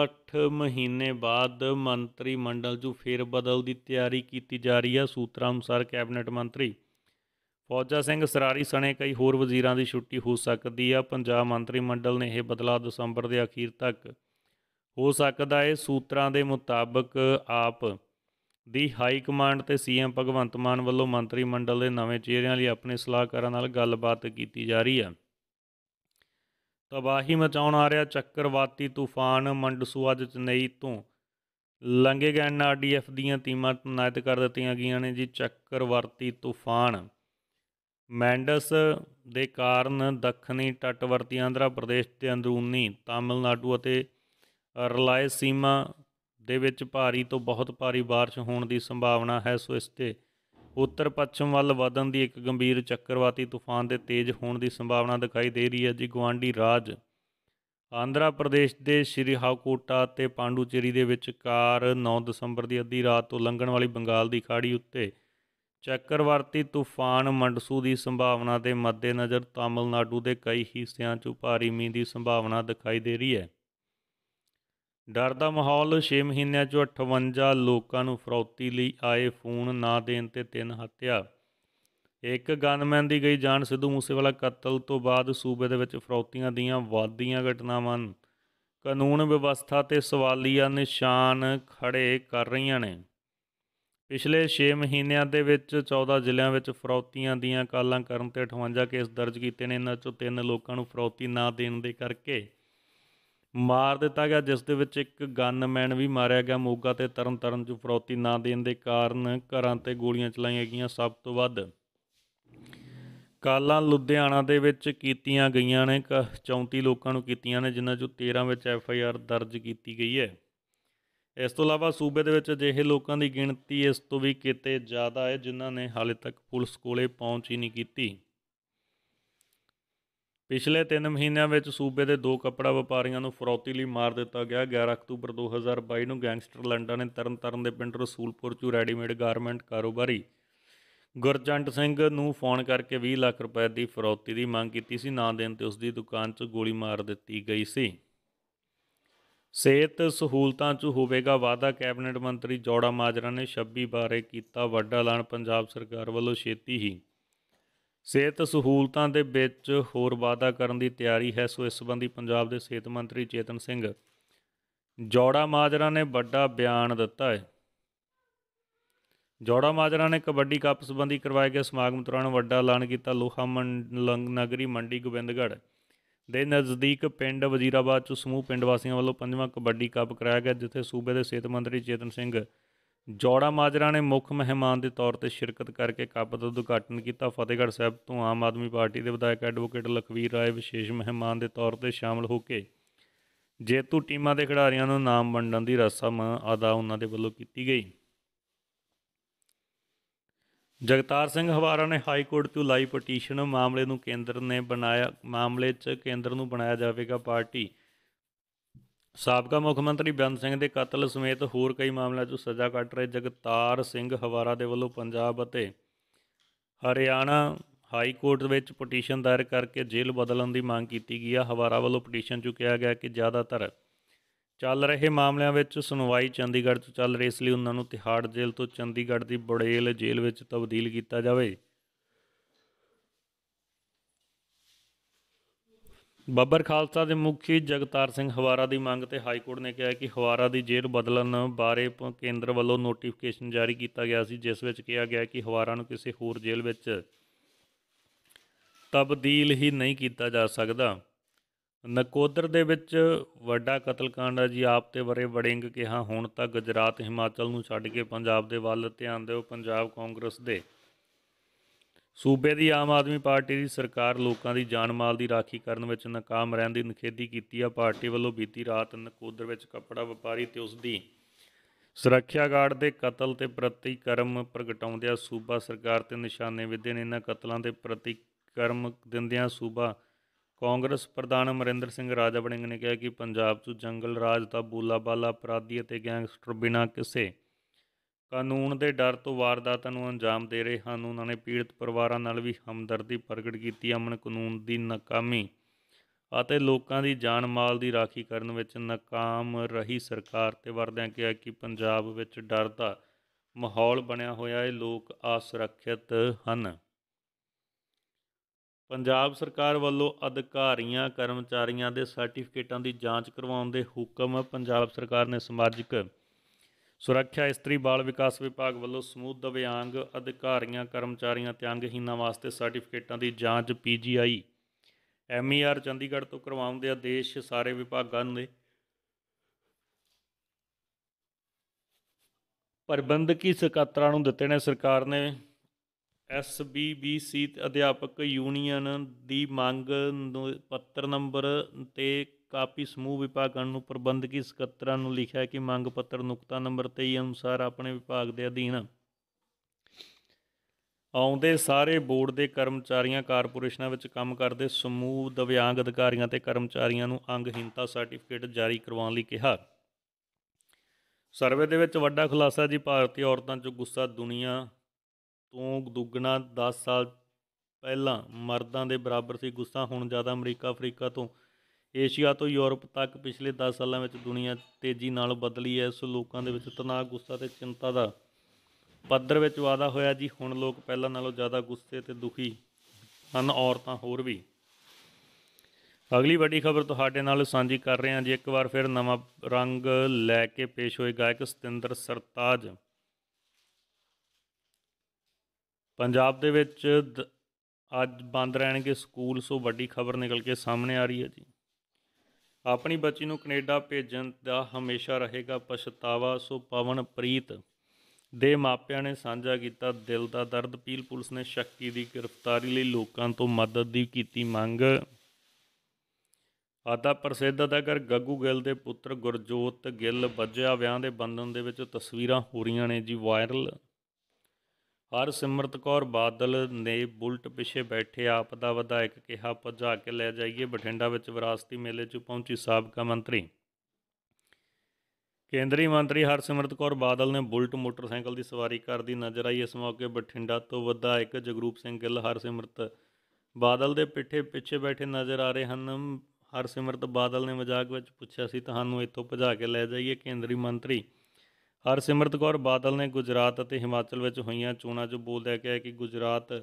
8 ਮਹੀਨੇ ਬਾਅਦ ਮੰਤਰੀ ਮੰਡਲ 'ਚ ਫੇਰ ਬਦਲ ਦੀ ਤਿਆਰੀ ਕੀਤੀ ਜਾ ਰਹੀ ਹੈ ਸੂਤਰਾਂ ਅਨੁਸਾਰ ਕੈਬਨਿਟ ਮੰਤਰੀ ਫੌਜਾ ਸਿੰਘ ਸਰਾਰੀ ਸਣੇ ਕਈ ਹੋਰ ਵਜ਼ੀਰਾਂ ਦੀ ਛੁੱਟੀ ਹੋ ਸਕਦੀ ਆ ਪੰਜਾਬ ਮੰਤਰੀ ਮੰਡਲ ਨੇ ਇਹ ਬਦਲਾਅ ਦਸੰਬਰ ਦੇ ਅਖੀਰ ਤੱਕ ਹੋ ਸਕਦਾ ਹੈ ਸੂਤਰਾਂ ਦੇ ਮੁਤਾਬਕ ਆਪ ਦੀ ਹਾਈ ਕਮਾਂਡ ਤੇ ਸੀਐਮ ਭਗਵੰਤ ਮਾਨ ਵੱਲੋਂ ਮੰਤਰੀ ਮੰਡਲ ਦੇ ਨਵੇਂ ਚਿਹਰਿਆਂ ਲਈ ਆਪਣੇ ਸਲਾਹਕਾਰਾਂ ਨਾਲ ਗੱਲਬਾਤ ਕੀਤੀ ਜਾ ਰਹੀ ਹੈ ਤਬਾਹੀ ਮਚਾਉਣ ਆ ਰਿਹਾ ਚੱਕਰਵਾਤੀ ਤੂਫਾਨ ਮੰਡਸੂ ਅੱਜ ਚੇਨਈ ਤੋਂ ਗਏ ਐਨਆਰਡੀਐਫ ਦੀਆਂ ਟੀਮਾਂ ਤਨਾਇਤ ਕਰ ਦਿੱਤੀਆਂ ਗਈਆਂ ਨੇ ਜੀ ਚੱਕਰਵਾਤੀ ਤੂਫਾਨ ਮੈਂਡਸ ਦੇ ਕਾਰਨ ਦੱਖਣੀ ਟੱਟਵਰਤੀ ਆਂਧਰਾ ਪ੍ਰਦੇਸ਼ ਤੇ ਅੰਦਰੂਨੀ ਤਾਮਿਲਨਾਡੂ ਅਤੇ ਰਲਾਇ ਸੀਮਾ ਦੇ ਵਿੱਚ ਭਾਰੀ ਤੋਂ ਬਹੁਤ ਭਾਰੀ بارش ਹੋਣ ਦੀ ਸੰਭਾਵਨਾ ਹੈ ਸੋ ਇਸ ਤੇ ਉੱਤਰ ਪੱਛਮ ਵੱਲ ਵਧਣ ਦੀ ਇੱਕ ਗੰਭੀਰ ਚੱਕਰਵਾਤੀ ਤੂਫਾਨ ਦੇ ਤੇਜ਼ ਹੋਣ ਦੀ ਸੰਭਾਵਨਾ ਦਿਖਾਈ ਦੇ ਰਹੀ ਹੈ ਜੀ ਗਵਾਂਡੀ ਰਾਜ ਆਂਧਰਾ ਪ੍ਰਦੇਸ਼ ਦੇ ਸ਼੍ਰੀ ਹਾਕੂਟਾ ਤੇ ਪਾਂਡੂਚੇਰੀ ਦੇ ਵਿੱਚਕਾਰ 9 ਦਸੰਬਰ ਦੀ ਅੱਧੀ ਰਾਤ ਤੋਂ ਲੰਘਣ ਵਾਲੀ ਬੰਗਾਲ ਦੀ ਖਾੜੀ ਉੱਤੇ ਚੱਕਰਵਰਤੀ ਤੂਫਾਨ ਮੰਡਸੂ ਦੀ ਸੰਭਾਵਨਾ ਦੇ ਮੱਦੇਨਜ਼ਰ ਤਾਮਿਲਨਾਡੂ ਦੇ ਕਈ ਹਿੱਸਿਆਂ 'ਚ ਭਾਰੀ ਮੀਂਹ ਦੀ ਸੰਭਾਵਨਾ ਦਿਖਾਈ ਦੇ ਰਹੀ ਹੈ ਡਰ ਦਾ ਮਾਹੌਲ 6 ਮਹੀਨਿਆਂ 'ਚ 58 ਲੋਕਾਂ ਨੂੰ ਫਰੌਤੀ ਲਈ ਆਏ ਫੋਨ ਨਾ ਦੇਣ ਤੇ ਤਿੰਨ ਹੱਤਿਆ ਇੱਕ ਗਨਮੈਨ ਦੀ ਗਈ ਜਾਨ ਸਿੱਧੂ ਮੂਸੇਵਾਲਾ ਕਤਲ ਤੋਂ ਬਾਅਦ ਸੂਬੇ ਦੇ ਵਿੱਚ ਫਰੌਤੀਆਂ ਦੀਆਂ ਵਾਧੀਆਂ ਘਟਨਾਵਾਂ ਕਾਨੂੰਨ ਵਿਵਸਥਾ ਤੇ ਸਵਾਲੀਆ ਨਿਸ਼ਾਨ ਖੜੇ ਕਰ ਰਹੀਆਂ ਨੇ ਪਿਛਲੇ 6 ਮਹੀਨਿਆਂ ਦੇ ਵਿੱਚ 14 ਜ਼ਿਲ੍ਹਿਆਂ ਵਿੱਚ ਫਰੌਤੀਆਂ ਦੀਆਂ ਕਾਲਾਂ ਕਰਨ ਤੇ 58 ਕੇਸ ਦਰਜ ਕੀਤੇ ਨੇ ਇਹਨਾਂ ਚੋਂ ਤਿੰਨ ਲੋਕਾਂ ਨੂੰ ਫਰੌਤੀ ਨਾ ਦੇਣ ਦੇ ਕਰਕੇ ਮਾਰ ਦਿੱਤਾ ਗਿਆ ਜਿਸ ਦੇ ਵਿੱਚ ਇੱਕ ਗਨਮੈਨ ਵੀ ਮਾਰਿਆ ਗਿਆ ਮੋਗਾ ਤੇ ਤਰਨਤਾਰਨ ਚ ਫਰੌਤੀ ਨਾ ਦੇਣ ਦੇ ਕਾਰਨ ਘਰਾਂ ਤੇ ਗੋਲੀਆਂ ਚਲਾਈਆਂ ਗਈਆਂ ਸਭ ਤੋਂ ਵੱਧ ਕਾਲਾਂ ਲੁਧਿਆਣਾ ਦੇ ਵਿੱਚ ਕੀਤੀਆਂ ਗਈਆਂ ਨੇ 34 ਲੋਕਾਂ ਨੂੰ ਕੀਤੀਆਂ ਨੇ ਜਿਨ੍ਹਾਂ ਚੋਂ 13 ਵਿੱਚ ਐਫ ਆਈ ਆਰ ਦਰਜ ਕੀਤੀ ਗਈ ਹੈ ਇਸ ਤੋਂ ਇਲਾਵਾ ਸੂਬੇ ਦੇ ਵਿੱਚ ਅਜਿਹੇ ਲੋਕਾਂ ਦੀ ਗਿਣਤੀ ਇਸ ਤੋਂ ਵੀ ਕਿਤੇ ਜ਼ਿਆਦਾ ਹੈ ਜਿਨ੍ਹਾਂ ਨੇ ਹਾਲੇ ਤੱਕ ਪੁਲਿਸ ਕੋਲੇ ਪਹੁੰਚ ਹੀ ਨਹੀਂ ਕੀਤੀ ਪਿਛਲੇ 3 ਮਹੀਨਿਆਂ ਵਿੱਚ ਸੂਬੇ ਦੇ ਦੋ ਕੱਪੜਾ ਵਪਾਰੀਆਂ ਨੂੰ ਫਰੌਤੀ ਲਈ ਮਾਰ ਦਿੱਤਾ ਗਿਆ 11 ਅਕਤੂਬਰ 2022 ਨੂੰ ਗੈਂਗਸਟਰ ਲੰਡਾ ਨੇ ਤਰਨਤਾਰਨ ਦੇ ਪਿੰਡ ਰਸੂਲਪੁਰ ਚੋਂ ਰੈਡੀਮੇਡ ਗਾਰਮੈਂਟ ਕਾਰੋਬਾਰੀ ਗੁਰਜੰਟ ਸਿੰਘ ਨੂੰ ਫੋਨ ਕਰਕੇ 20 ਲੱਖ ਰੁਪਏ ਦੀ ਫਰੌਤੀ ਦੀ ਮੰਗ ਕੀਤੀ ਸੀ ਨਾ ਦੇਣ ਤੇ ਉਸ ਦੀ ਦੁਕਾਨ 'ਚ ਗੋਲੀ ਮਾਰ ਦਿੱਤੀ ਗਈ ਸੀ ਸਿਹਤ ਸਹੂਲਤਾਂ 'ਚ ਹੋਵੇਗਾ ਵਾਅਦਾ ਕੈਬਨਿਟ ਮੰਤਰੀ ਜੋੜਾ ਮਾਜਰਾ ਨੇ 26 ਬਾਰੇ ਕੀਤਾ ਵੱਡਾ ਐਲਾਨ ਪੰਜਾਬ ਸਰਕਾਰ ਵੱਲੋਂ ਛੇਤੀ ਹੀ ਸਿਹਤ ਸਹੂਲਤਾਂ ਦੇ ਵਿੱਚ ਹੋਰ ਵਾਅਦਾ ਕਰਨ ਦੀ ਤਿਆਰੀ ਹੈ ਸੋ ਇਸ ਸੰਬੰਧੀ ਪੰਜਾਬ ਦੇ ਸਿਹਤ ਮੰਤਰੀ ਚੇਤਨ ਸਿੰਘ ਜੋੜਾ ਮਾਜਰਾ ਨੇ ਵੱਡਾ ਬਿਆਨ ਦਿੱਤਾ ਹੈ ਜੋੜਾ ਮਾਜਰਾ ਨੇ ਕਬੱਡੀ ਕੱਪ ਸੰਬੰਧੀ ਕਰਵਾਏ ਗਏ ਸਮਾਗਮ ਦੌਰਾਨ ਵੱਡਾ ਐਲਾਨ ਕੀਤਾ ਲੋਹਾ ਨਗਰੀ ਮੰਡੀ ਗੋਬਿੰਦਗੜ੍ਹ ਦੇ ਨਜ਼ਦੀਕ ਪਿੰਡ ਵਜ਼ੀਰਾਬਾਦ 'ਚ ਸਮੂਹ ਪਿੰਡ ਵਾਸੀਆਂ ਵੱਲੋਂ ਪੰਜਵਾਂ ਕਬੱਡੀ ਕੱਪ ਕਰਾਇਆ ਗਿਆ ਜਿੱਥੇ ਸੂਬੇ ਦੇ ਸਿਹਤ ਮੰਤਰੀ ਚੇਤਨ ਸਿੰਘ ਜੋੜਾ ਮਾਜਰਾ ਨੇ ਮੁੱਖ ਮਹਿਮਾਨ ਦੇ ਤੌਰ ਤੇ ਸ਼ਿਰਕਤ ਕਰਕੇ ਕੱਪ ਦਾ ਉਦਘਾਟਨ ਕੀਤਾ ਫਤਿਹਗੜ੍ਹ ਸਾਹਿਬ ਤੋਂ ਆਮ ਆਦਮੀ ਪਾਰਟੀ ਦੇ ਵਿਧਾਇਕ ਐਡਵੋਕੇਟ ਲਖਵੀਰ ਰਾਏ ਵਿਸ਼ੇਸ਼ ਮਹਿਮਾਨ ਦੇ ਤੌਰ ਤੇ ਸ਼ਾਮਲ ਹੋ ਕੇ ਜੇਤੂ ਟੀਮਾਂ ਦੇ ਖਿਡਾਰੀਆਂ ਨੂੰ ਨਾਮ ਵੰਡਣ ਦੀ ਰਸਮ ਅਦਾ ਉਹਨਾਂ ਦੇ ਵੱਲੋਂ ਕੀਤੀ ਗਈ ਜਗਤਾਰ ਸਿੰਘ ਹਵਾਰਾ ਨੇ ਹਾਈ ਕੋਰਟ ਤੋਂ ਲਾਈ ਪਟੀਸ਼ਨ ਮਾਮਲੇ ਨੂੰ ਕੇਂਦਰ ਨੇ ਬਣਾਇਆ ਮਾਮਲੇ 'ਚ ਕੇਂਦਰ ਨੂੰ ਬਣਾਇਆ ਜਾਵੇਗਾ ਪਾਰਟੀ ਸਾਬਕਾ ਮੁੱਖ ਮੰਤਰੀ ਬੰਦ ਸਿੰਘ ਦੇ ਕਤਲ ਸਮੇਤ ਹੋਰ ਕਈ ਮਾਮਲਿਆਂ 'ਚ ਸਜ਼ਾ ਕੱਟ ਰਹੇ ਜਗਤਾਰ ਸਿੰਘ ਹਵਾਰਾ ਦੇ ਵੱਲੋਂ ਪੰਜਾਬ ਅਤੇ ਹਰਿਆਣਾ ਹਾਈ ਕੋਰਟ ਵਿੱਚ ਪਟੀਸ਼ਨ ਦਾਇਰ ਕਰਕੇ ਜੇਲ੍ਹ ਬਦਲਣ ਦੀ ਮੰਗ ਕੀਤੀ ਗਈ ਹੈ ਹਵਾਰਾ ਵੱਲੋਂ ਪਟੀਸ਼ਨ 'ਚ ਕਿਹਾ ਗਿਆ ਕਿ ਜ਼ਿਆਦਾਤਰ ਚੱਲ ਰਹੇ ਮਾਮਲਿਆਂ ਵਿੱਚ ਸੁਣਵਾਈ ਚੰਡੀਗੜ੍ਹ ਤੋਂ ਚੱਲ ਰਹੀ ਇਸ ਲਈ ਉਹਨਾਂ ਨੂੰ ਤਿਹਾੜ ਜੇਲ੍ਹ ਤੋਂ ਚੰਡੀਗੜ੍ਹ ਦੀ ਬੜੇਲ ਜੇਲ੍ਹ ਵਿੱਚ ਤਬਦੀਲ ਕੀਤਾ ਜਾਵੇ ਬੱਬਰ ਖਾਲਸਾ ਦੇ ਮੁਖੀ ਜਗਤਾਰ ਸਿੰਘ ਹਵਾਰਾ ਦੀ ਮੰਗ ਤੇ ਹਾਈ ਕੋਰਟ ਨੇ ਕਿਹਾ ਕਿ ਹਵਾਰਾ ਦੀ ਜੇਲ੍ਹ ਬਦਲਣ ਬਾਰੇ ਕੇਂਦਰ ਵੱਲੋਂ ਨੋਟੀਫਿਕੇਸ਼ਨ ਜਾਰੀ ਕੀਤਾ ਗਿਆ ਸੀ ਜਿਸ ਵਿੱਚ ਕਿਹਾ ਗਿਆ ਕਿ ਹਵਾਰਾ ਨੂੰ ਕਿਸੇ ਹੋਰ ਜੇਲ੍ਹ ਵਿੱਚ ਤਬਦੀਲ ਹੀ ਨਹੀਂ ਕੀਤਾ ਜਾ ਸਕਦਾ ਨਕੋਦਰ ਦੇ ਵਿੱਚ ਵੱਡਾ ਕਤਲकांड ਆ ਜੀ ਆਪ ਤੇ ਬਰੇ ਬੜਿੰਗ ਕਿਹਾ ਹੁਣ ਤਾਂ ਗੁਜਰਾਤ ਹਿਮਾਚਲ ਨੂੰ ਛੱਡ ਕੇ ਪੰਜਾਬ ਦੇ ਵੱਲ ਧਿਆਨ ਦਿਓ ਪੰਜਾਬ ਕਾਂਗਰਸ ਦੇ ਸੂਬੇ ਦੀ ਆਮ ਆਦਮੀ ਪਾਰਟੀ ਦੀ ਸਰਕਾਰ ਲੋਕਾਂ ਦੀ ਜਾਨ ਮਾਲ ਦੀ ਰਾਖੀ ਕਰਨ ਵਿੱਚ ਨਾਕਾਮ ਰਹਿਣ ਦੀ ਨਖੇਦੀ ਕੀਤੀ ਆ ਪਾਰਟੀ ਵੱਲੋਂ ਬੀਤੀ ਰਾਤ ਨਕੋਦਰ ਵਿੱਚ ਕੱਪੜਾ ਵਪਾਰੀ ਤੇ ਉਸ ਦੀ ਸੁਰੱਖਿਆ ਗਾਰਡ ਦੇ ਕਤਲ ਤੇ ਪ੍ਰਤੀਕਰਮ ਪ੍ਰਗਟਾਉਂਦਿਆਂ ਸੂਬਾ ਸਰਕਾਰ ਤੇ ਨਿਸ਼ਾਨੇ ਵਿਧੇ ਨੇ ਇਹਨਾਂ ਕਤਲਾਂ ਦੇ ਪ੍ਰਤੀਕਰਮ ਦਿੰਦਿਆਂ ਸੂਬਾ ਕਾਂਗਰਸ ਪ੍ਰਧਾਨ ਅਮਰਿੰਦਰ ਸਿੰਘ ਰਾਜਵੜਿੰਗ ਨੇ ਕਿਹਾ ਕਿ ਪੰਜਾਬ 'ਚ ਜੰਗਲ ਰਾਜ ਦਾ ਬਾਲਾ ਅਪਰਾਧੀ ਅਤੇ ਗੈਂਗਸਟਰ ਬਿਨਾਂ ਕਿਸੇ ਕਾਨੂੰਨ ਦੇ ਡਰ ਤੋਂ ਵਾਰਦਾਤਾਂ ਨੂੰ ਅੰਜਾਮ ਦੇ ਰਹੇ ਹਨ ਉਹਨਾਂ ਨੇ ਪੀੜਤ ਪਰਿਵਾਰਾਂ ਨਾਲ ਵੀ ਹਮਦਰਦੀ ਪ੍ਰਗਟ ਕੀਤੀ ਅਮਨ ਕਾਨੂੰਨ ਦੀ ਨਾਕਾਮੀ ਅਤੇ ਲੋਕਾਂ ਦੀ ਜਾਨ ਮਾਲ ਦੀ ਰਾਖੀ ਕਰਨ ਵਿੱਚ ਨਾਕਾਮ ਰਹੀ ਸਰਕਾਰ ਤੇ ਵਰਦਿਆਂ ਕਿਹਾ ਕਿ ਪੰਜਾਬ ਵਿੱਚ ਡਰ ਦਾ ਮਾਹੌਲ ਬਣਿਆ ਹੋਇਆ ਹੈ ਲੋਕ ਅਸੁਰੱਖਿਅਤ ਹਨ ਪੰਜਾਬ ਸਰਕਾਰ ਵੱਲੋਂ ਅਧਿਕਾਰੀਆਂ ਕਰਮਚਾਰੀਆਂ ਦੇ ਸਰਟੀਫਿਕੇਟਾਂ ਦੀ ਜਾਂਚ ਕਰਵਾਉਣ ਦੇ ਹੁਕਮ ਪੰਜਾਬ ਸਰਕਾਰ ਨੇ ਸਮਾਜਿਕ ਸੁਰੱਖਿਆ ਇਸਤਰੀ ਬਾਲ ਵਿਕਾਸ ਵਿਭਾਗ ਵੱਲੋਂ ਸਮੂਹ ਦਵਿਆੰਗ ਅਧਿਕਾਰੀਆਂ ਕਰਮਚਾਰੀਆਂ ਤੇ ਅੰਗਹੀਨਾਂ ਵਾਸਤੇ ਸਰਟੀਫਿਕੇਟਾਂ ਦੀ ਜਾਂਚ ਪੀਜੀਆਈ ਐਮਈਆਰ ਚੰਡੀਗੜ੍ਹ ਤੋਂ ਕਰਵਾਉਣ ਦੇ ਆਦੇਸ਼ ਸਾਰੇ ਵਿਭਾਗਾਂ ਨੇ ਪ੍ਰਬੰਧਕੀ ਸਕੱਤਰਾਂ ਨੂੰ ਦਿੱਤੇ ਨੇ ਸਰਕਾਰ ਨੇ ਐਸਬੀਬੀਸੀ ਅਧਿਆਪਕ ਯੂਨੀਅਨ ਦੀ ਮੰਗ ਪੱਤਰ ਨੰਬਰ ਤੇ ਕਾਪੀ ਸਮੂਹ ਵਿਭਾਗਾਂ ਨੂੰ ਪ੍ਰਬੰਧਕੀ ਸਕੱਤਰਾਂ ਨੂੰ ਲਿਖਿਆ ਕਿ ਮੰਗ ਪੱਤਰ ਨੁਕਤਾ ਨੰਬਰ 23 ਅਨੁਸਾਰ ਆਪਣੇ ਵਿਭਾਗ ਦੇ ਅਧੀਨ ਆਉਂਦੇ ਸਾਰੇ ਬੋਰਡ ਦੇ ਕਰਮਚਾਰੀਆਂ ਕਾਰਪੋਰੇਸ਼ਨਾਂ ਵਿੱਚ ਕੰਮ ਕਰਦੇ ਸਮੂਹ ਦਿਵਿਆਂਗ ਅਧਿਕਾਰੀਆਂ ਤੇ ਕਰਮਚਾਰੀਆਂ ਨੂੰ ਅੰਗਹੀਨਤਾ ਸਰਟੀਫਿਕੇਟ ਜਾਰੀ ਕਰਵਾਉਣ ਲਈ ਕਿਹਾ ਸਰਵੇ ਦੇ ਵਿੱਚ ਵੱਡਾ ਖੁਲਾਸਾ ਜੀ ਭਾਰਤੀ ਔਰਤਾਂ 'ਚ ਗੁੱਸਾ ਦੁਨੀਆ ਤੋਂ ਦੁੱਗਣਾ 10 ਸਾਲ ਪਹਿਲਾਂ ਮਰਦਾਂ ਦੇ ਬਰਾਬਰ ਸੀ ਗੁੱਸਾ ਹੁਣ ਜ਼ਿਆਦਾ ਅਮਰੀਕਾ ਅਫਰੀਕਾ ਤੋਂ ਏਸ਼ੀਆ ਤੋਂ ਯੂਰਪ ਤੱਕ ਪਿਛਲੇ 10 ਸਾਲਾਂ ਵਿੱਚ ਦੁਨੀਆ ਤੇਜ਼ੀ ਨਾਲ ਬਦਲੀ ਹੈ ਸੋ ਲੋਕਾਂ ਦੇ ਵਿੱਚ ਤਣਾਅ ਗੁੱਸਾ ਤੇ ਚਿੰਤਾ ਦਾ ਪੱਧਰ ਵਿੱਚ ਵਾਧਾ ਹੋਇਆ ਜੀ ਹੁਣ ਲੋਕ ਪਹਿਲਾਂ ਨਾਲੋਂ ਜ਼ਿਆਦਾ ਗੁੱਸੇ ਤੇ ਦੁਖੀ ਹਨ ਔਰਤਾਂ ਹੋਰ ਵੀ ਅਗਲੀ ਵੱਡੀ ਖਬਰ ਤੁਹਾਡੇ ਨਾਲ ਸਾਂਝੀ ਕਰ ਰਹੇ ਹਾਂ ਜੀ ਇੱਕ ਵਾਰ ਫਿਰ ਨਵਾਂ ਰੰਗ ਲੈ ਕੇ ਪੇਸ਼ ਹੋਏ ਗਾਇਕ ਸਤਿੰਦਰ ਸਰਤਾਜ ਪੰਜਾਬ ਦੇ ਵਿੱਚ ਅੱਜ ਬੰਦ ਰਹਿਣਗੇ ਸਕੂਲ ਸੋ ਵੱਡੀ ਖਬਰ ਨਿਕਲ ਕੇ ਸਾਹਮਣੇ ਆ ਰਹੀ ਹੈ ਜੀ ਆਪਣੀ ਬੱਚੀ ਨੂੰ ਕੈਨੇਡਾ ਭੇਜਣ ਦਾ ਹਮੇਸ਼ਾ ਰਹੇਗਾ ਪਛਤਾਵਾ ਸੋ ਪਵਨਪ੍ਰੀਤ ਦੇ ਮਾਪਿਆਂ ਨੇ ਸਾਂਝਾ ਕੀਤਾ ਦਿਲ ਦਾ ਦਰਦ ਪੀਲ ਪੁਲਿਸ ਨੇ ਸ਼ੱਕੀ ਦੀ ਗ੍ਰਿਫਤਾਰੀ ਲਈ ਲੋਕਾਂ ਤੋਂ ਮਦਦ ਦੀ ਕੀਤੀ ਮੰਗ ਆਦਾ ਪ੍ਰਸਿੱਧ ਅਦਾਕਾਰ ਗੱਗੂ ਗਿੱਲ ਦੇ ਪੁੱਤਰ ਗੁਰਜੋਤ ਗਿੱਲ ਵੱਜਿਆ ਵਿਆਹ ਦੇ ਬੰਧਨ ਦੇ ਵਿੱਚ ਤਸਵੀਰਾਂ ਹੋ ਰਹੀਆਂ ਨੇ ਜੀ ਵਾਇਰਲ ਪਰ ਸਿਮਰਤ ਕੌਰ ਬਾਦਲ ਨੇ ਬੁਲਟ ਪਿੱਛੇ ਬੈਠੇ ਆਪ ਦਾ ਵਿਧਾਇਕ ਕਿਹਾ ਭਜਾ ਕੇ ਲੈ ਜਾਈਏ ਬਠਿੰਡਾ ਵਿੱਚ ਵਿਰਾਸਤੀ ਮੇਲੇ 'ਚ ਪਹੁੰਚੀ ਸਾਬਕਾ ਮੰਤਰੀ ਕੇਂਦਰੀ ਮੰਤਰੀ ਹਰਸਿਮਰਤ ਕੌਰ ਬਾਦਲ ਨੇ ਬੁਲਟ ਮੋਟਰਸਾਈਕਲ ਦੀ ਸਵਾਰੀ ਕਰਦੀ ਨਜ਼ਰ ਆਈ ਇਸ ਮੌਕੇ ਬਠਿੰਡਾ ਤੋਂ ਵਿਧਾਇਕ ਜਗਰੂਪ ਸਿੰਘ ਗਿੱਲ ਹਰਸਿਮਰਤ ਬਾਦਲ ਦੇ ਪਿੱਠੇ ਪਿੱਛੇ ਬੈਠੇ ਨਜ਼ਰ ਆ ਰਹੇ ਹਨ ਹਰਸਿਮਰਤ ਬਾਦਲ ਨੇ ਮਜ਼ਾਕ ਵਿੱਚ ਪੁੱਛਿਆ ਸੀ ਤੁਹਾਨੂੰ ਇੱਥੋਂ ਭਜਾ ਕੇ ਲੈ ਜਾਈਏ ਕੇਂਦਰੀ ਮੰਤਰੀ ਹਰਸਿਮਰਤ ਕੌਰ ਬਾਦਲ ਨੇ ਗੁਜਰਾਤ ਅਤੇ ਹਿਮਾਚਲ ਵਿੱਚ ਹੋਈਆਂ ਚੋਣਾਂ 'ਚ ਬੋਲਦਿਆਂ ਕਿਹਾ ਕਿ ਗੁਜਰਾਤ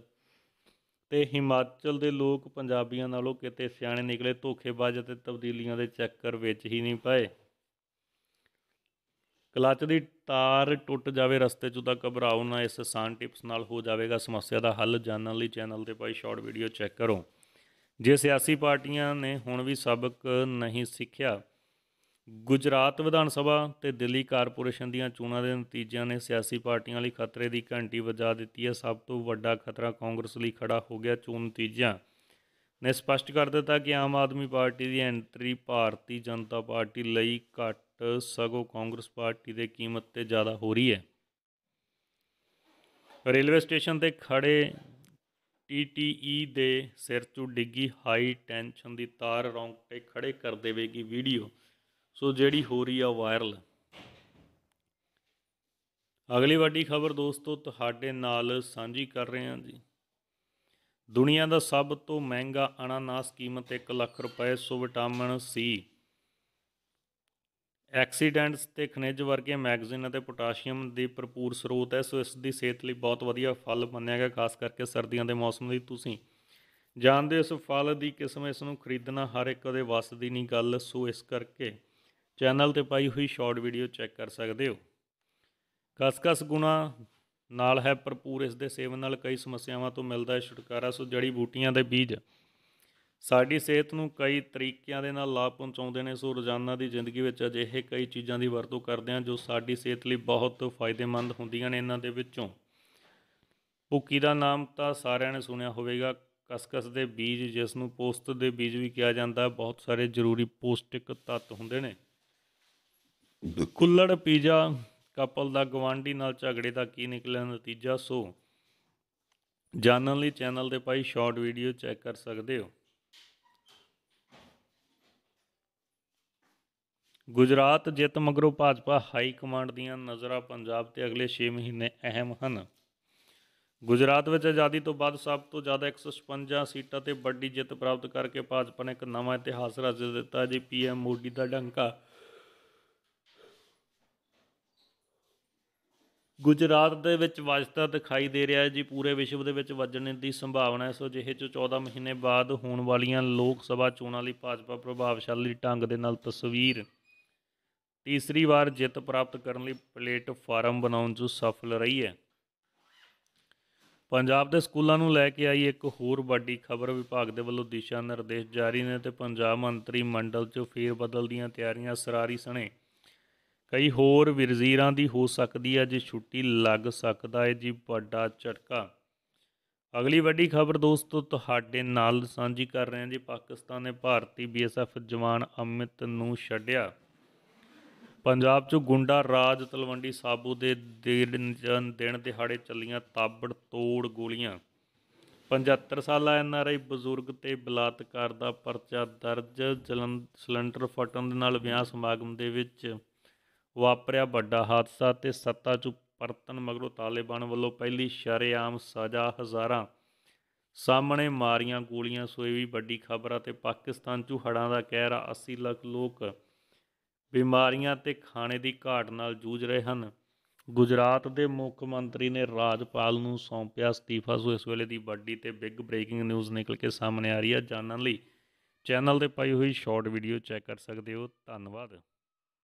ਤੇ ਹਿਮਾਚਲ ਦੇ ਲੋਕ ਪੰਜਾਬੀਆਂ ਨਾਲੋਂ ਕਿਤੇ ਸਿਆਣੇ ਨਿਕਲੇ ਧੋਖੇਬਾਜ਼ ਅਤੇ ਤਬਦੀਲੀਆਂ ਦੇ ਚੱਕਰ ਵਿੱਚ ਹੀ ਨਹੀਂ ਪਏ ਕਲਚ ਦੀ ਤਾਰ ਟੁੱਟ ਜਾਵੇ ਰਸਤੇ 'ਚ ਤਾਂ ਘਬਰਾਓ ਨਾ ਇਸ ਸਾਨ ਟਿਪਸ ਨਾਲ ਹੋ ਜਾਵੇਗਾ ਸਮੱਸਿਆ ਦਾ ਹੱਲ ਜਾਣਨ ਲਈ ਚੈਨਲ ਤੇ ਪਾਈ ਸ਼ਾਰਟ ਵੀਡੀਓ ਚੈੱਕ ਕਰੋ ਜੇ ਸਿਆਸੀ ਪਾਰਟੀਆਂ ਨੇ ਹੁਣ ਵੀ ਸਬਕ ਨਹੀਂ ਸਿੱਖਿਆ ਗੁਜਰਾਤ ਵਿਧਾਨ ਸਭਾ ਤੇ ਦਿੱਲੀ ਕਾਰਪੋਰੇਸ਼ਨ ਦੀਆਂ ਚੋਣਾਂ ਦੇ ਨਤੀਜਿਆਂ ਨੇ ਸਿਆਸੀ ਪਾਰਟੀਆਂ ਲਈ ਖਤਰੇ ਦੀ ਘੰਟੀ ਵਜਾ ਦਿੱਤੀ ਹੈ ਸਭ ਤੋਂ ਵੱਡਾ ਖਤਰਾ ਕਾਂਗਰਸ ਲਈ ਖੜਾ ਹੋ ਗਿਆ ਚੋਣ ਨਤੀਜਿਆਂ ਨੇ ਸਪਸ਼ਟ ਕਰ ਦਿੱਤਾ ਕਿ ਆਮ ਆਦਮੀ ਪਾਰਟੀ ਦੀ ਐਂਟਰੀ ਭਾਰਤੀ ਜਨਤਾ ਪਾਰਟੀ ਲਈ ਘੱਟ ਸਗੋਂ ਕਾਂਗਰਸ ਪਾਰਟੀ ਦੇ ਕੀਮਤ ਤੇ ਜ਼ਿਆਦਾ ਹੋ ਰਹੀ ਹੈ ਰੇਲਵੇ ਸਟੇਸ਼ਨ ਤੇ ਖੜੇ ਟੀਟੀਈ ਦੇ ਸਿਰ ਤੋਂ ਡਿੱਗੀ ਹਾਈ ਟੈਂਸ਼ਨ ਦੀ ਤਾਰ ਰੌਂਗਟੇ ਖੜੇ ਕਰ ਦੇਵੇਗੀ ਵੀਡੀਓ ਸੋ ਜਿਹੜੀ ਹੋ ਰਹੀ ਆ ਵਾਇਰਲ ਅਗਲੀ ਵੱਡੀ ਖਬਰ ਦੋਸਤੋ ਤੁਹਾਡੇ ਨਾਲ ਸਾਂਝੀ ਕਰ ਰਹੇ ਹਾਂ ਜੀ ਦੁਨੀਆ ਦਾ ਸਭ ਤੋਂ ਮਹਿੰਗਾ ਅਨਾਨਾਸ ਕੀਮਤ 1 ਲੱਖ ਰੁਪਏ ਸੋ ਵਿਟਾਮਿਨ ਸੀ ਐਕਸੀਡੈਂਟਸ ਤੇ ਖਣਿਜ ਵਰਗੇ ਮੈਗਜ਼ੀਨ ਅਤੇ ਪੋਟਾਸ਼ੀਅਮ ਦੇ ਭਰਪੂਰ ਸਰੋਤ ਹੈ ਸੋ ਇਸ ਦੀ ਸਿਹਤ ਲਈ ਬਹੁਤ ਵਧੀਆ ਫਲ ਮੰਨਿਆ ਗਿਆ ਖਾਸ ਕਰਕੇ ਸਰਦੀਆਂ ਦੇ ਮੌਸਮ ਲਈ ਤੁਸੀਂ ਜਾਣਦੇ ਇਸ ਫਲ ਦੀ ਕਿਸਮ ਇਸ ਨੂੰ ਖਰੀਦਣਾ ਹਰ ਇੱਕ ਦੇ ਵੱਸ ਦੀ ਨਹੀਂ ਗੱਲ ਸੋ ਇਸ ਕਰਕੇ ਚੈਨਲ ਤੇ ਪਾਈ ਹੋਈ ਸ਼ਾਰਟ ਵੀਡੀਓ ਚੈੱਕ ਕਰ ਸਕਦੇ ਹੋ ਕਸਕਸ ਗੁਣਾ ਨਾਲ ਹੈ ਭਰਪੂਰ ਇਸ ਦੇ ਸੇਵਨ ਨਾਲ ਕਈ ਸਮੱਸਿਆਵਾਂ ਤੋਂ ਮਿਲਦਾ ਹੈ ਛੁਟਕਾਰਾ ਸੋ ਜੜੀ ਬੂਟੀਆਂ ਦੇ ਬੀਜ ਸਾਡੀ ਸਿਹਤ ਨੂੰ ਕਈ ਤਰੀਕਿਆਂ ਦੇ ਨਾਲ ਲਾਭ ਪਹੁੰਚਾਉਂਦੇ ਨੇ ਸੋ ਰੋਜ਼ਾਨਾ ਦੀ ਜ਼ਿੰਦਗੀ ਵਿੱਚ ਅਜਿਹੇ ਕਈ ਚੀਜ਼ਾਂ ਦੀ ਵਰਤੋਂ ਕਰਦੇ ਹਾਂ ਜੋ ਸਾਡੀ ਸਿਹਤ ਲਈ ਬਹੁਤ ਫਾਇਦੇਮੰਦ ਹੁੰਦੀਆਂ ਨੇ ਇਹਨਾਂ ਦੇ ਵਿੱਚੋਂ ਭੁੱਕੀ ਦਾ ਨਾਮ ਤਾਂ ਸਾਰਿਆਂ ਨੇ ਸੁਣਿਆ ਹੋਵੇਗਾ ਕਸਕਸ ਦੇ ਬੀਜ ਜਿਸ ਨੂੰ ਪੋਸਤ ਦੇ ਬੀਜ ਵੀ ਕਿਹਾ ਜਾਂਦਾ ਬਹੁਤ ਸਾਰੇ ਜ਼ਰੂਰੀ ਪੋਸਟਿਕ ਤੱਤ ਹੁੰਦੇ ਨੇ ਕੁੱਲੜ ਪੀਜਾ ਕਪਲ ਦਾ ਗਵਾਂਡੀ ਨਾਲ ਝਗੜੇ ਦਾ ਕੀ ਨਿਕਲਿਆ ਨਤੀਜਾ ਸੋ ਜਾਣਨ ਲਈ ਚੈਨਲ ਤੇ ਪਾਈ ਸ਼ਾਰਟ ਵੀਡੀਓ ਚੈੱਕ ਕਰ ਸਕਦੇ ਹੋ ਗੁਜਰਾਤ ਜਿੱਤ ਮਗਰੋਂ ਭਾਜਪਾ ਹਾਈ ਕਮਾਂਡ ਦੀਆਂ ਨਜ਼ਰਾਂ ਪੰਜਾਬ ਤੇ ਅਗਲੇ 6 ਮਹੀਨੇ ਅਹਿਮ ਹਨ ਗੁਜਰਾਤ ਵਿੱਚ ਆਜ਼ਾਦੀ ਤੋਂ ਬਾਅਦ ਸਭ ਤੋਂ ਜ਼ਿਆਦਾ 156 ਸੀਟਾਂ ਤੇ ਵੱਡੀ ਜਿੱਤ ਪ੍ਰਾਪਤ ਕਰਕੇ ਭਾਜਪਾ ਨੇ ਇੱਕ ਨਵਾਂ ਇਤਿਹਾਸ ਰਚ ਦਿੱਤਾ ਜੀ ਪੀਐਮ ਮੋਦੀ ਦਾ ਡੰਕਾ ਗੁਜਰਾਤ ਦੇ ਵਿੱਚ ਵਜਦਾ ਦਿਖਾਈ ਦੇ ਰਿਹਾ ਹੈ ਜੀ ਪੂਰੇ ਵਿਸ਼ਵ ਦੇ ਵਿੱਚ ਵੱਜਣ ਦੀ ਸੰਭਾਵਨਾ ਹੈ ਸੋ ਜਿਹੇ ਚ 14 ਮਹੀਨੇ ਬਾਅਦ ਹੋਣ ਵਾਲੀਆਂ ਲੋਕ ਸਭਾ ਚੋਣਾਂ ਲਈ ਭਾਜਪਾ ਪ੍ਰਭਾਵਸ਼ਾਲੀ ਢੰਗ ਦੇ ਨਾਲ ਤਸਵੀਰ ਤੀਸਰੀ ਵਾਰ ਜਿੱਤ ਪ੍ਰਾਪਤ ਕਰਨ ਲਈ ਪਲੇਟਫਾਰਮ ਬਣਾਉਣ 'ਚ ਸਫਲ ਰਹੀ ਹੈ ਪੰਜਾਬ ਦੇ ਸਕੂਲਾਂ ਨੂੰ ਲੈ ਕੇ ਆਈ ਇੱਕ ਹੋਰ ਵੱਡੀ ਖਬਰ ਵਿਭਾਗ ਦੇ ਵੱਲੋਂ ਦਿਸ਼ਾ ਨਿਰਦੇਸ਼ ਜਾਰੀ ਨੇ ਤੇ ਪੰਜਾਬ ਮੰਤਰੀ ਮੰਡਲ 'ਚ ਫੇਰ ਬਦਲ ਦੀਆਂ ਤਿਆਰੀਆਂ ਸਰਾਰੀ ਸਣੇ ਕਈ ਹੋਰ ਵਜ਼ੀਰਾਂ ਦੀ ਹੋ ਸਕਦੀ ਹੈ ਜੇ ਛੁੱਟੀ ਲੱਗ ਸਕਦਾ ਹੈ ਜੀ ਵੱਡਾ ਝਟਕਾ ਅਗਲੀ ਵੱਡੀ ਖਬਰ ਦੋਸਤੋ ਤੁਹਾਡੇ ਨਾਲ ਸਾਂਝੀ ਕਰ ਰਹੇ ਹਾਂ ਜੀ ਪਾਕਿਸਤਾਨ ਨੇ ਭਾਰਤੀ ਬੀਐਸਐਫ ਜਵਾਨ ਅਮਿਤ ਨੂੰ ਛੱਡਿਆ ਪੰਜਾਬ 'ਚ ਗੁੰਡਾ ਰਾਜ ਤਲਵੰਡੀ ਸਾਬੂ ਦੇ ਦਿਨ ਦਿਹਾੜੇ ਚੱਲੀਆਂ ਤਾਬੜ ਤੋੜ ਗੋਲੀਆਂ 75 ਸਾਲਾ ਐਨਆਰਆਈ ਬਜ਼ੁਰਗ ਤੇ ਬਲਾਤਕਾਰ ਦਾ ਪਰਚਾ ਦਰਜ ਸਿਲੰਡਰ ਫਟਣ ਦੇ ਨਾਲ ਵਿਆਹ ਸਮਾਗਮ ਦੇ ਵਿੱਚ ਵਾਪਰਿਆ ਵੱਡਾ ਹਾਦਸਾ ਤੇ ਸੱਤਾ ਚ ਪਰਤਨ ਮਗਰੋਂ ਤਾਲਿਬਾਨ ਵੱਲੋਂ ਪਹਿਲੀ ਸ਼ਰੇਆਮ ਸਜ਼ਾ ਹਜ਼ਾਰਾਂ ਸਾਹਮਣੇ ਮਾਰੀਆਂ ਗੋਲੀਆਂ ਸੋਏ ਵੀ ਵੱਡੀ ਖਬਰ ਆ ਤੇ ਪਾਕਿਸਤਾਨ 'ਚ ਹੜਾਂ ਦਾ ਕਹਿਰ ਆ 80 ਲੱਖ ਲੋਕ ਬਿਮਾਰੀਆਂ ਤੇ ਖਾਣੇ ਦੀ ਘਾਟ ਨਾਲ ਜੂਝ ਰਹੇ ਹਨ ਗੁਜਰਾਤ ਦੇ ਮੁੱਖ ਮੰਤਰੀ ਨੇ ਰਾਜਪਾਲ ਨੂੰ ਸੌਂਪਿਆ ਅਸਤੀਫਾ ਸੋ ਇਸ ਵੇਲੇ ਦੀ ਵੱਡੀ ਤੇ ਬਿਗ ਬ੍ਰੇਕਿੰਗ ਨਿਊਜ਼ ਨਿਕਲ ਕੇ ਸਾਹਮਣੇ ਆ ਰਹੀ ਆ ਜਾਣਨ ਲਈ ਚੈਨਲ ਤੇ ਪਾਈ ਹੋਈ ਸ਼ਾਰਟ ਵੀਡੀਓ ਚੈੱਕ ਕਰ ਸਕਦੇ ਹੋ ਧੰਨਵਾਦ